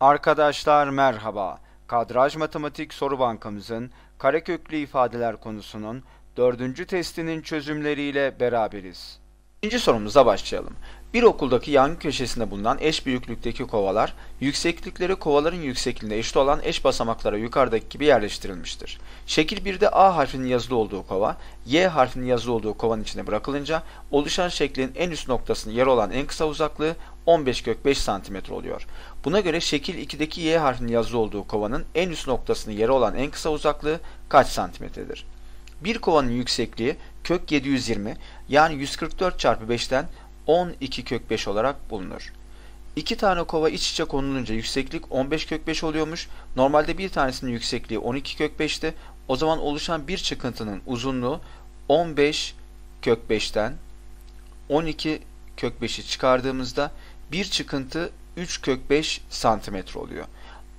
Arkadaşlar merhaba. Kadraj Matematik Soru Bankamızın kareköklü ifadeler konusunun dördüncü testinin çözümleriyle beraberiz. İkinci sorumuza başlayalım. Bir okuldaki yan köşesinde bulunan eş büyüklükteki kovalar, yükseklikleri kovaların yüksekliğine eşit olan eş basamaklara yukarıdaki gibi yerleştirilmiştir. Şekil 1'de A harfinin yazılı olduğu kova, Y harfinin yazılı olduğu kovanın içine bırakılınca oluşan şeklin en üst noktasının yer olan en kısa uzaklığı 15 kök 5 cm oluyor. Buna göre şekil 2'deki y harfinin yazılı olduğu kovanın en üst noktasını yere olan en kısa uzaklığı kaç santimetredir? Bir kovanın yüksekliği kök 720 yani 144 çarpı 5'ten 12 kök 5 olarak bulunur. İki tane kova iç içe konulunca yükseklik 15 kök 5 oluyormuş. Normalde bir tanesinin yüksekliği 12 kök 5'ti. O zaman oluşan bir çıkıntının uzunluğu 15 kök 5'ten 12 kök 5'i çıkardığımızda bir çıkıntı 3 kök 5 santimetre oluyor.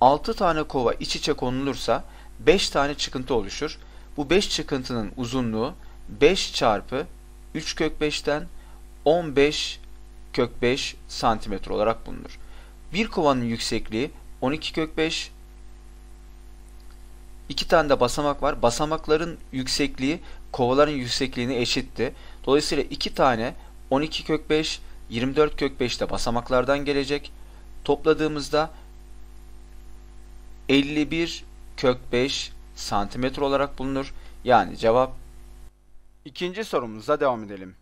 6 tane kova iç içe konulursa 5 tane çıkıntı oluşur. Bu 5 çıkıntının uzunluğu 5 çarpı 3 kök 5'ten 15 kök 5 santimetre olarak bulunur. Bir kovanın yüksekliği 12 kök 5 İki tane de basamak var. Basamakların yüksekliği kovaların yüksekliğini eşitti. Dolayısıyla iki tane 12 kök 5, 24 kök 5 de basamaklardan gelecek topladığımızda 51 kök 5 santimetre olarak bulunur. Yani cevap. İkinci sorumuza devam edelim.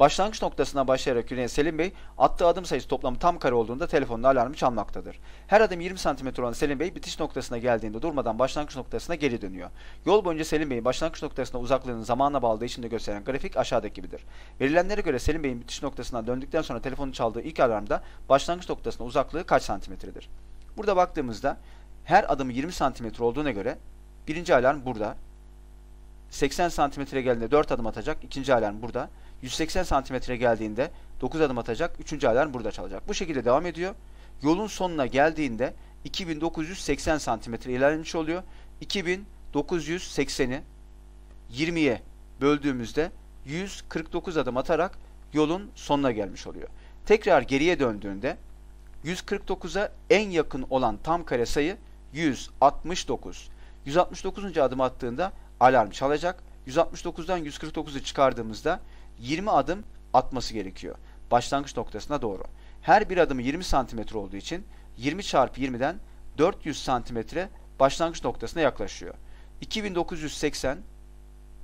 Başlangıç noktasına başlayarak yürüyen Selim Bey, attığı adım sayısı toplamı tam kare olduğunda telefonun alarmı çalmaktadır. Her adım 20 cm olan Selim Bey, bitiş noktasına geldiğinde durmadan başlangıç noktasına geri dönüyor. Yol boyunca Selim Bey'in başlangıç noktasına uzaklığının zamanla bağlı değişimini gösteren grafik aşağıdaki gibidir. Verilenlere göre Selim Bey'in bitiş noktasından döndükten sonra telefonun çaldığı ilk alarmda başlangıç noktasına uzaklığı kaç santimetredir? Burada baktığımızda her adımı 20 santimetre olduğuna göre birinci alarm burada. 80 santimetre geldiğinde 4 adım atacak. ikinci alarm burada. 180 santimetre geldiğinde 9 adım atacak. 3. alarm burada çalacak. Bu şekilde devam ediyor. Yolun sonuna geldiğinde 2980 santimetre ilerlemiş oluyor. 2980'i 20'ye böldüğümüzde 149 adım atarak yolun sonuna gelmiş oluyor. Tekrar geriye döndüğünde 149'a en yakın olan tam kare sayı 169. 169. adım attığında alarm çalacak. 169'dan 149'u çıkardığımızda 20 adım atması gerekiyor. Başlangıç noktasına doğru. Her bir adımı 20 santimetre olduğu için 20 çarpı 20'den 400 santimetre başlangıç noktasına yaklaşıyor. 2980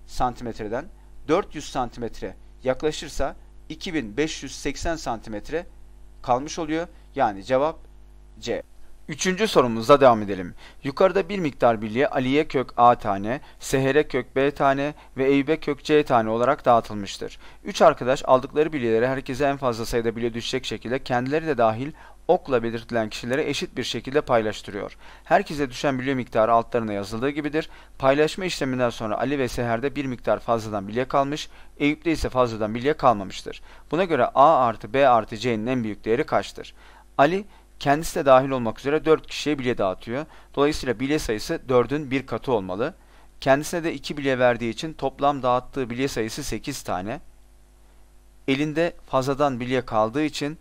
santimetreden 400 santimetre yaklaşırsa 2580 santimetre kalmış oluyor. Yani cevap C. Üçüncü sorumuza devam edelim. Yukarıda bir miktar birliği Ali'ye kök A tane, Seher'e kök B tane ve Eyüp'e kök C tane olarak dağıtılmıştır. Üç arkadaş aldıkları birliğleri herkese en fazla sayıda bile düşecek şekilde kendileri de dahil okla belirtilen kişilere eşit bir şekilde paylaştırıyor. Herkese düşen bilye miktarı altlarına yazıldığı gibidir. Paylaşma işleminden sonra Ali ve Seher'de bir miktar fazladan bilye kalmış, Eyüp'te ise fazladan bilye kalmamıştır. Buna göre A artı B artı C'nin en büyük değeri kaçtır? Ali kendisi de dahil olmak üzere 4 kişiye bilye dağıtıyor. Dolayısıyla bilye sayısı 4'ün bir katı olmalı. Kendisine de 2 bilye verdiği için toplam dağıttığı bilye sayısı 8 tane. Elinde fazladan bilye kaldığı için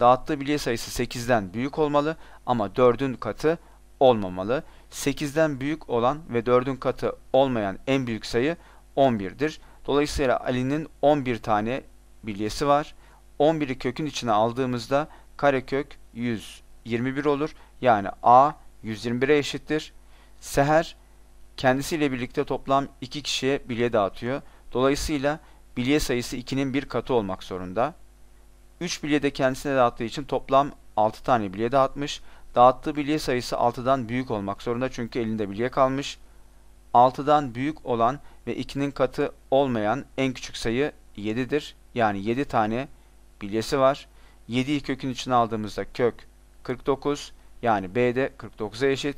dağıttığı bilye sayısı 8'den büyük olmalı ama 4'ün katı olmamalı. 8'den büyük olan ve 4'ün katı olmayan en büyük sayı 11'dir. Dolayısıyla Ali'nin 11 tane bilyesi var. 11'i kökün içine aldığımızda karekök 121 olur. Yani A 121'e eşittir. Seher kendisiyle birlikte toplam 2 kişiye bilye dağıtıyor. Dolayısıyla bilye sayısı 2'nin bir katı olmak zorunda. 3 bilye de kendisine dağıttığı için toplam 6 tane bilye dağıtmış. Dağıttığı bilye sayısı 6'dan büyük olmak zorunda çünkü elinde bilye kalmış. 6'dan büyük olan ve 2'nin katı olmayan en küçük sayı 7'dir. Yani 7 tane bilyesi var. 7'yi kökün içine aldığımızda kök 49 yani B de 49'a eşit.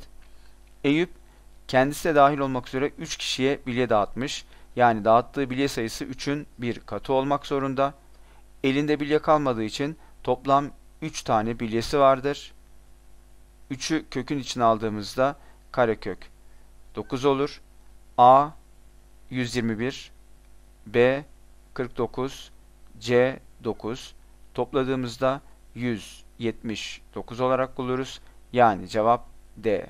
Eyüp kendisi de dahil olmak üzere 3 kişiye bilye dağıtmış. Yani dağıttığı bilye sayısı 3'ün bir katı olmak zorunda. Elinde bilye kalmadığı için toplam 3 tane bilyesi vardır. 3'ü kökün içine aldığımızda karekök 9 olur. A 121, B 49, C 9 topladığımızda 179 olarak buluruz. Yani cevap D.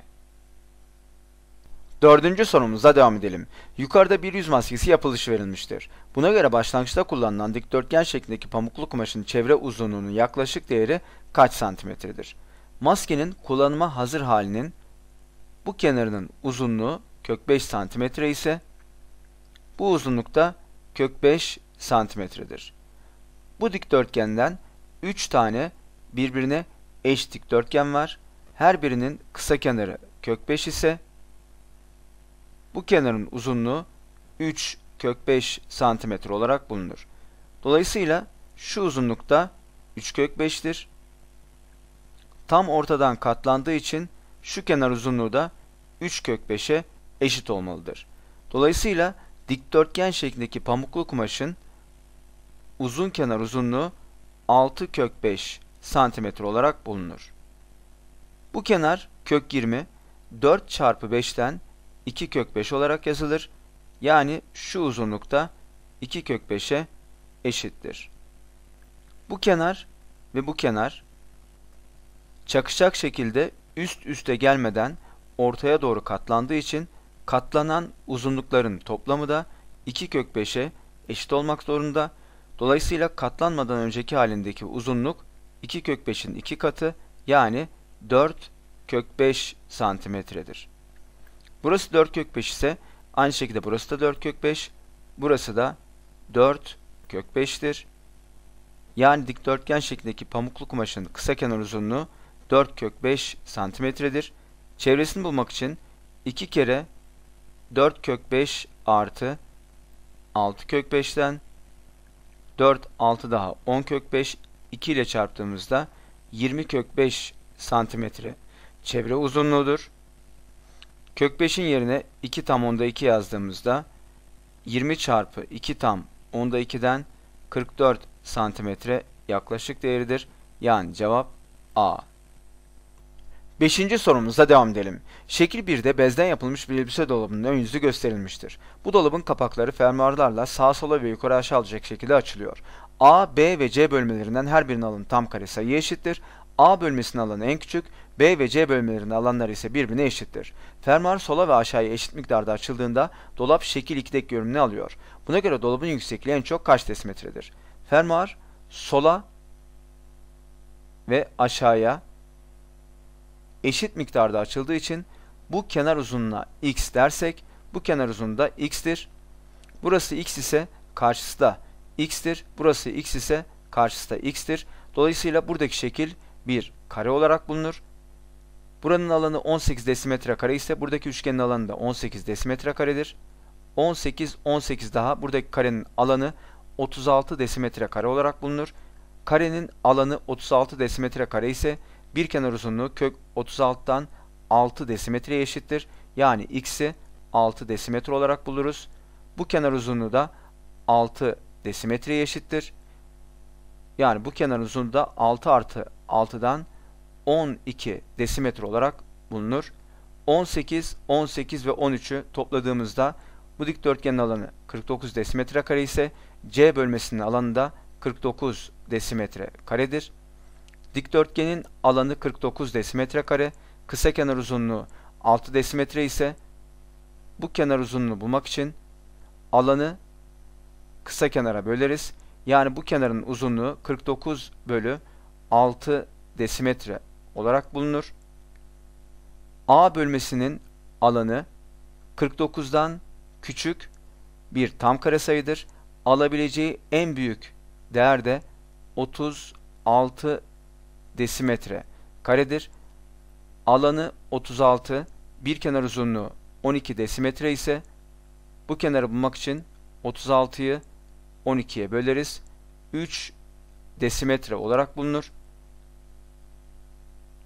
Dördüncü sorumuza devam edelim. Yukarıda bir yüz maskesi yapılışı verilmiştir. Buna göre başlangıçta kullanılan dikdörtgen şeklindeki pamuklu kumaşın çevre uzunluğunun yaklaşık değeri kaç santimetredir? Maskenin kullanıma hazır halinin bu kenarının uzunluğu kök 5 santimetre ise bu uzunlukta kök 5 santimetredir. Bu dikdörtgenden 3 tane birbirine eş dikdörtgen var. Her birinin kısa kenarı kök 5 ise bu kenarın uzunluğu 3 kök 5 santimetre olarak bulunur. Dolayısıyla şu uzunlukta 3 kök 5'tir. Tam ortadan katlandığı için şu kenar uzunluğu da 3 kök 5'e eşit olmalıdır. Dolayısıyla dikdörtgen şeklindeki pamuklu kumaşın uzun kenar uzunluğu 6 kök 5 santimetre olarak bulunur. Bu kenar kök 20 4 çarpı 5'ten 2 kök 5 olarak yazılır. Yani şu uzunlukta 2 kök 5'e eşittir. Bu kenar ve bu kenar çakışacak şekilde üst üste gelmeden ortaya doğru katlandığı için katlanan uzunlukların toplamı da 2 kök 5'e eşit olmak zorunda. Dolayısıyla katlanmadan önceki halindeki uzunluk 2 kök 5'in 2 katı yani 4 kök 5 santimetredir. Burası 4 kök 5 ise aynı şekilde burası da 4 kök 5, burası da 4 kök 5'tir. Yani dikdörtgen şeklindeki pamuklu kumaşın kısa kenar uzunluğu 4 kök 5 santimetredir. Çevresini bulmak için 2 kere 4 kök 5 artı 6 kök 5'ten 4, 6 daha 10 kök 5, 2 ile çarptığımızda 20 kök 5 santimetre çevre uzunluğudur. Kök 5'in yerine 2 tam onda 2 yazdığımızda 20 çarpı 2 tam onda 2'den 44 santimetre yaklaşık değeridir. Yani cevap A. Beşinci sorumuza devam edelim. Şekil 1'de bezden yapılmış bir elbise dolabının ön yüzü gösterilmiştir. Bu dolabın kapakları fermuarlarla sağa sola ve yukarı aşağı alacak şekilde açılıyor. A, B ve C bölmelerinden her birinin alanı tam kare sayıya eşittir. A bölmesinin alanı en küçük, B ve C bölmelerinin alanları ise birbirine eşittir. Fermuar sola ve aşağıya eşit miktarda açıldığında dolap şekil 2'deki görünümünü alıyor. Buna göre dolabın yüksekliği en çok kaç desimetredir? Fermuar sola ve aşağıya eşit miktarda açıldığı için bu kenar uzunluğuna x dersek bu kenar uzunluğu da x'tir. Burası x ise karşısı da x'tir. Burası x ise karşısı da x'tir. Dolayısıyla buradaki şekil bir kare olarak bulunur. Buranın alanı 18 desimetre kare ise buradaki üçgenin alanı da 18 desimetre karedir. 18, 18 daha buradaki karenin alanı 36 desimetre kare olarak bulunur. Karenin alanı 36 desimetre kare ise bir kenar uzunluğu kök 36'dan 6 desimetreye eşittir. Yani x'i 6 desimetre olarak buluruz. Bu kenar uzunluğu da 6 desimetreye eşittir. Yani bu kenar uzunluğu da 6 artı 6'dan 12 desimetre olarak bulunur. 18, 18 ve 13'ü topladığımızda bu dikdörtgenin alanı 49 desimetre kare ise C bölmesinin alanı da 49 desimetre karedir. Dikdörtgenin alanı 49 desimetre kare, kısa kenar uzunluğu 6 desimetre ise bu kenar uzunluğunu bulmak için alanı kısa kenara böleriz. Yani bu kenarın uzunluğu 49 bölü 6 desimetre olarak bulunur. A bölmesinin alanı 49'dan küçük bir tam kare sayıdır. Alabileceği en büyük değer de 36 desimetre karedir. Alanı 36, bir kenar uzunluğu 12 desimetre ise bu kenarı bulmak için 36'yı 12'ye böleriz. 3 desimetre olarak bulunur.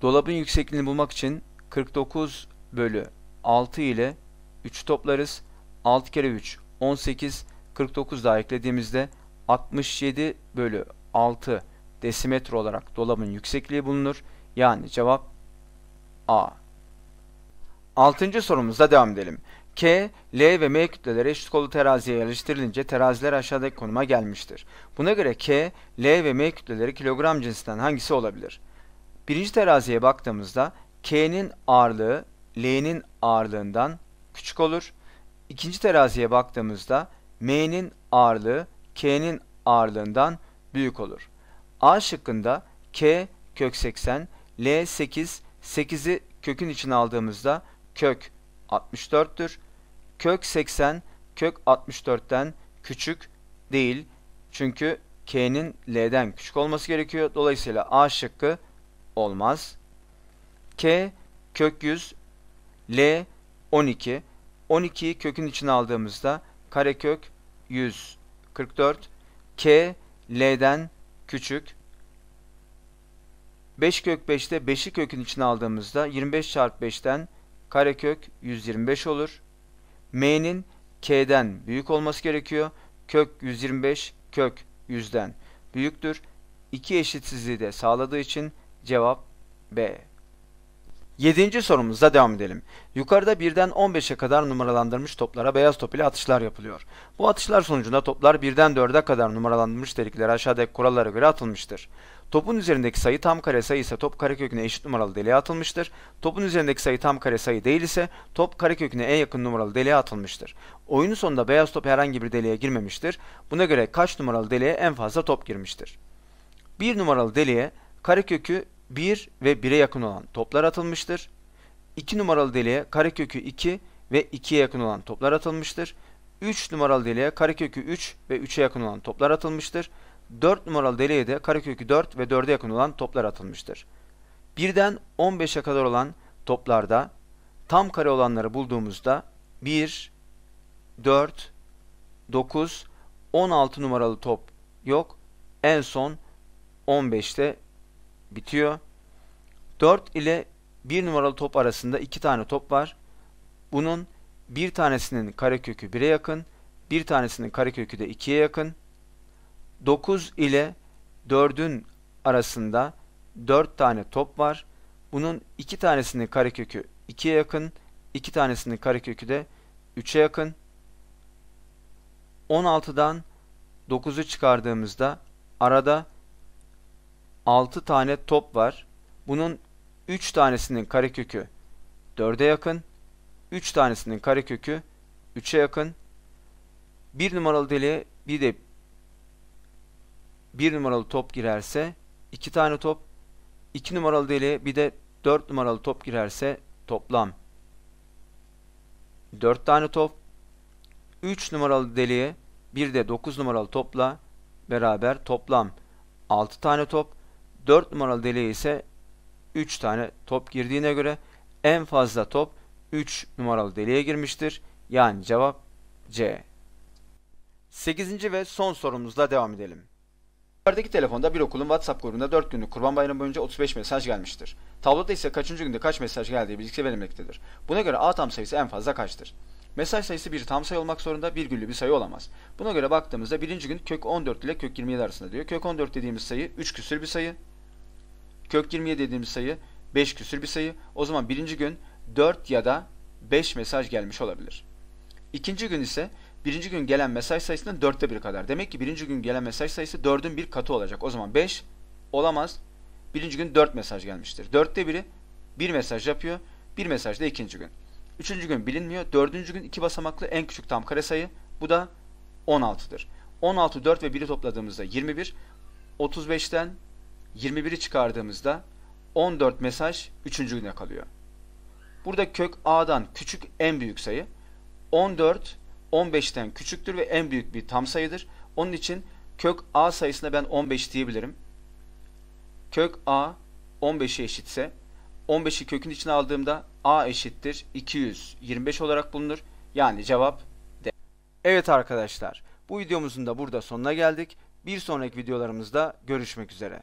Dolabın yüksekliğini bulmak için 49 bölü 6 ile 3 toplarız. 6 kere 3 18 49 daha eklediğimizde 67 bölü 6 desimetre olarak dolabın yüksekliği bulunur. Yani cevap A. Altıncı sorumuzda devam edelim. K, L ve M kütleleri eşit kollu teraziye yerleştirilince teraziler aşağıdaki konuma gelmiştir. Buna göre K, L ve M kütleleri kilogram cinsinden hangisi olabilir? Birinci teraziye baktığımızda K'nin ağırlığı L'nin ağırlığından küçük olur. İkinci teraziye baktığımızda M'nin ağırlığı K'nin ağırlığından büyük olur. A şıkkında K kök 80, L 8, 8'i kökün içine aldığımızda kök 64'tür. Kök 80 kök 64'ten küçük değil. Çünkü K'nin L'den küçük olması gerekiyor. Dolayısıyla A şıkkı olmaz. K kök 100 L 12 12'yi kökün içine aldığımızda karekök 144 K L'den küçük. 5 kök 5'te 5'i kökün içine aldığımızda 25 çarpı 5'ten karekök 125 olur. M'nin K'den büyük olması gerekiyor. Kök 125 kök 100'den büyüktür. İki eşitsizliği de sağladığı için cevap B. 7. sorumuzda devam edelim. Yukarıda 1'den 15'e kadar numaralandırmış toplara beyaz top ile atışlar yapılıyor. Bu atışlar sonucunda toplar 1'den 4'e kadar numaralandırmış deliklere aşağıdaki kurallara göre atılmıştır. Topun üzerindeki sayı tam kare sayı ise top kareköküne eşit numaralı deliğe atılmıştır. Topun üzerindeki sayı tam kare sayı değil ise top kareköküne en yakın numaralı deliğe atılmıştır. Oyunun sonunda beyaz top herhangi bir deliğe girmemiştir. Buna göre kaç numaralı deliğe en fazla top girmiştir? 1 numaralı deliğe karekökü 1 ve 1'e yakın olan toplar atılmıştır. 2 numaralı deliğe karekökü 2 ve 2'ye yakın olan toplar atılmıştır. 3 numaralı deliğe karekökü 3 ve 3'e yakın olan toplar atılmıştır. 4 numaralı deliğe de karekökü 4 ve 4'e yakın olan toplar atılmıştır. 1'den 15'e kadar olan toplarda tam kare olanları bulduğumuzda 1, 4, 9, 16 numaralı top yok. En son 15'te bitiyor. 4 ile 1 numaralı top arasında 2 tane top var. Bunun bir tanesinin karekökü 1'e yakın, bir tanesinin karekökü de 2'ye yakın. 9 ile 4'ün arasında 4 tane top var. Bunun 2 tanesinin karekökü 2'ye yakın, 2 tanesinin karekökü de 3'e yakın. 16'dan 9'u çıkardığımızda arada 6 tane top var. Bunun 3 tanesinin karekökü 4'e yakın, 3 tanesinin karekökü 3'e yakın. 1 numaralı deliğe bir de 1 numaralı top girerse 2 tane top, 2 numaralı deliğe bir de 4 numaralı top girerse toplam 4 tane top, 3 numaralı deliğe bir de 9 numaralı topla beraber toplam 6 tane top, 4 numaralı deliğe ise 3 tane top girdiğine göre en fazla top 3 numaralı deliğe girmiştir. Yani cevap C. 8. ve son sorumuzla devam edelim. Yukarıdaki telefonda bir okulun WhatsApp grubunda 4 günlük kurban bayramı boyunca 35 mesaj gelmiştir. Tabloda ise kaçıncı günde kaç mesaj geldiği bilgisi verilmektedir. Buna göre A tam sayısı en fazla kaçtır? Mesaj sayısı bir tam sayı olmak zorunda bir virgüllü bir sayı olamaz. Buna göre baktığımızda birinci gün kök 14 ile kök 27 arasında diyor. Kök 14 dediğimiz sayı 3 küsür bir sayı. Kök 27 dediğimiz sayı 5 küsür bir sayı. O zaman birinci gün 4 ya da 5 mesaj gelmiş olabilir. İkinci gün ise birinci gün gelen mesaj sayısının 4'te 1 kadar. Demek ki birinci gün gelen mesaj sayısı 4'ün bir katı olacak. O zaman 5 olamaz. Birinci gün 4 mesaj gelmiştir. 4'te 1'i 1 mesaj yapıyor. 1 mesaj da ikinci gün. Üçüncü gün bilinmiyor. Dördüncü gün iki basamaklı en küçük tam kare sayı. Bu da 16'dır. 16, 4 ve 1'i topladığımızda 21. 35'ten 21'i çıkardığımızda 14 mesaj 3. güne kalıyor. Burada kök a'dan küçük en büyük sayı 14 15'ten küçüktür ve en büyük bir tam sayıdır. Onun için kök a sayısına ben 15 diyebilirim. Kök a 15'e eşitse 15'i kökün içine aldığımda a eşittir 225 olarak bulunur. Yani cevap D. Evet arkadaşlar bu videomuzun da burada sonuna geldik. Bir sonraki videolarımızda görüşmek üzere.